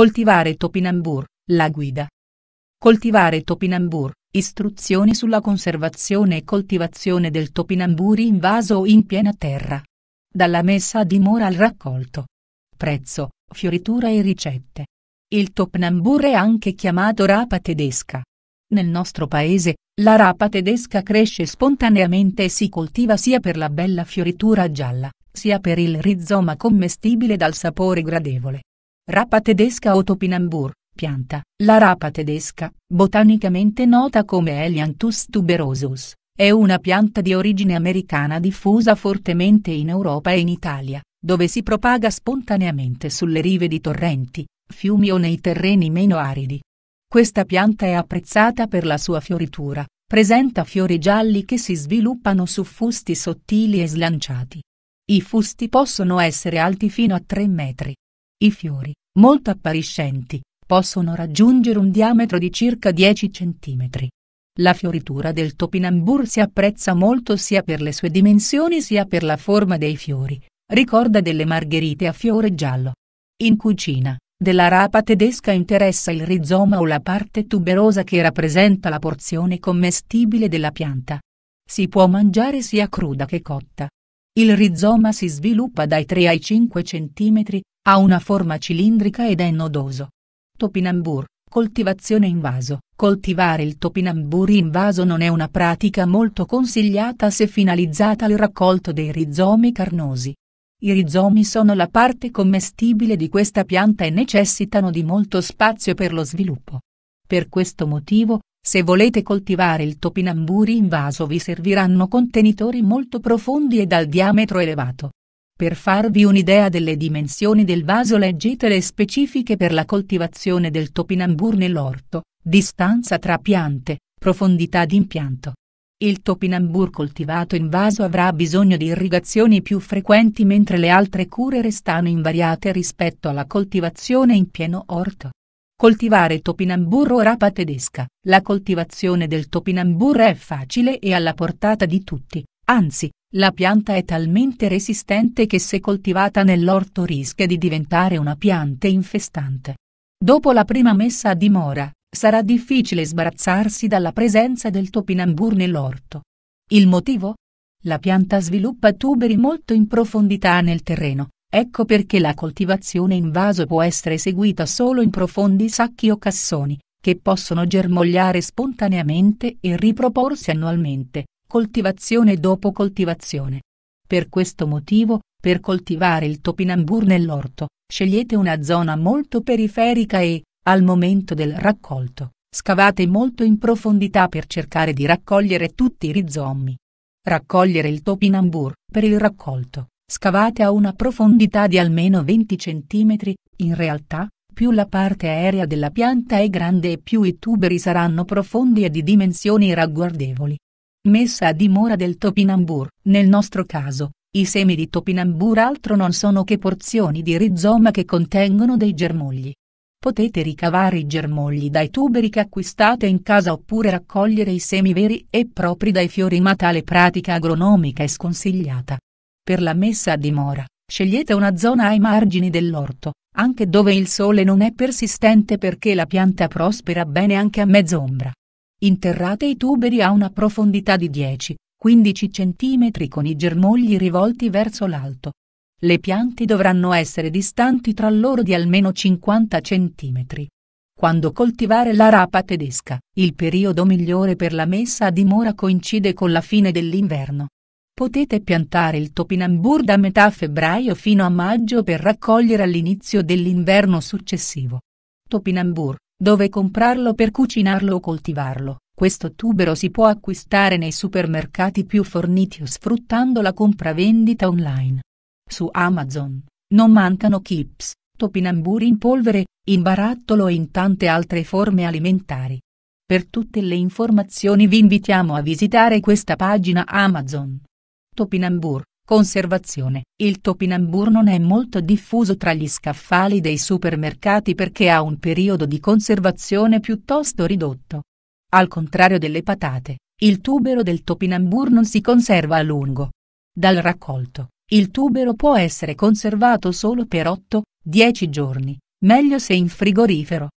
Coltivare Topinambur, la guida. Coltivare Topinambur, istruzioni sulla conservazione e coltivazione del topinambur in vaso o in piena terra. Dalla messa a dimora al raccolto. Prezzo, fioritura e ricette. Il topinambur è anche chiamato rapa tedesca. Nel nostro paese, la rapa tedesca cresce spontaneamente e si coltiva sia per la bella fioritura gialla, sia per il rizoma commestibile dal sapore gradevole. Rapa tedesca o topinambur, pianta. La rapa tedesca, botanicamente nota come Helianthus tuberosus, è una pianta di origine americana diffusa fortemente in Europa e in Italia, dove si propaga spontaneamente sulle rive di torrenti, fiumi o nei terreni meno aridi. Questa pianta è apprezzata per la sua fioritura, presenta fiori gialli che si sviluppano su fusti sottili e slanciati. I fusti possono essere alti fino a 3 metri. I fiori, molto appariscenti, possono raggiungere un diametro di circa 10 cm. La fioritura del topinambur si apprezza molto sia per le sue dimensioni sia per la forma dei fiori, ricorda delle margherite a fiore giallo. In cucina, della rapa tedesca interessa il rizoma o la parte tuberosa che rappresenta la porzione commestibile della pianta. Si può mangiare sia cruda che cotta. Il rizoma si sviluppa dai 3 ai 5 cm, ha una forma cilindrica ed è nodoso. Topinambur, coltivazione in vaso. Coltivare il topinambur in vaso non è una pratica molto consigliata se finalizzata al raccolto dei rizomi carnosi. I rizomi sono la parte commestibile di questa pianta e necessitano di molto spazio per lo sviluppo. Per questo motivo, se volete coltivare il topinamburi in vaso vi serviranno contenitori molto profondi e dal diametro elevato. Per farvi un'idea delle dimensioni del vaso leggete le specifiche per la coltivazione del topinambur nell'orto, distanza tra piante, profondità d'impianto. Il topinambur coltivato in vaso avrà bisogno di irrigazioni più frequenti mentre le altre cure restano invariate rispetto alla coltivazione in pieno orto. Coltivare topinamburro rapa tedesca. La coltivazione del topinamburro è facile e alla portata di tutti, anzi, la pianta è talmente resistente che se coltivata nell'orto rischia di diventare una pianta infestante. Dopo la prima messa a dimora, sarà difficile sbarazzarsi dalla presenza del topinambur nell'orto. Il motivo? La pianta sviluppa tuberi molto in profondità nel terreno, Ecco perché la coltivazione in vaso può essere eseguita solo in profondi sacchi o cassoni, che possono germogliare spontaneamente e riproporsi annualmente, coltivazione dopo coltivazione. Per questo motivo, per coltivare il topinambur nell'orto, scegliete una zona molto periferica e, al momento del raccolto, scavate molto in profondità per cercare di raccogliere tutti i rizomi. Raccogliere il topinambur per il raccolto scavate a una profondità di almeno 20 cm, in realtà, più la parte aerea della pianta è grande e più i tuberi saranno profondi e di dimensioni ragguardevoli. Messa a dimora del topinambur, nel nostro caso, i semi di topinambur altro non sono che porzioni di rizoma che contengono dei germogli. Potete ricavare i germogli dai tuberi che acquistate in casa oppure raccogliere i semi veri e propri dai fiori ma tale pratica agronomica è sconsigliata. Per la messa a dimora, scegliete una zona ai margini dell'orto, anche dove il sole non è persistente perché la pianta prospera bene anche a mezz'ombra. Interrate i tuberi a una profondità di 10-15 cm con i germogli rivolti verso l'alto. Le piante dovranno essere distanti tra loro di almeno 50 cm. Quando coltivare la rapa tedesca, il periodo migliore per la messa a dimora coincide con la fine dell'inverno, Potete piantare il topinambur da metà febbraio fino a maggio per raccogliere all'inizio dell'inverno successivo. Topinambur, dove comprarlo per cucinarlo o coltivarlo? Questo tubero si può acquistare nei supermercati più forniti o sfruttando la compravendita online. Su Amazon, non mancano chips, topinambur in polvere, in barattolo e in tante altre forme alimentari. Per tutte le informazioni vi invitiamo a visitare questa pagina Amazon. Topinambur, conservazione. Il topinambur non è molto diffuso tra gli scaffali dei supermercati perché ha un periodo di conservazione piuttosto ridotto. Al contrario delle patate, il tubero del topinambur non si conserva a lungo. Dal raccolto, il tubero può essere conservato solo per 8-10 giorni, meglio se in frigorifero.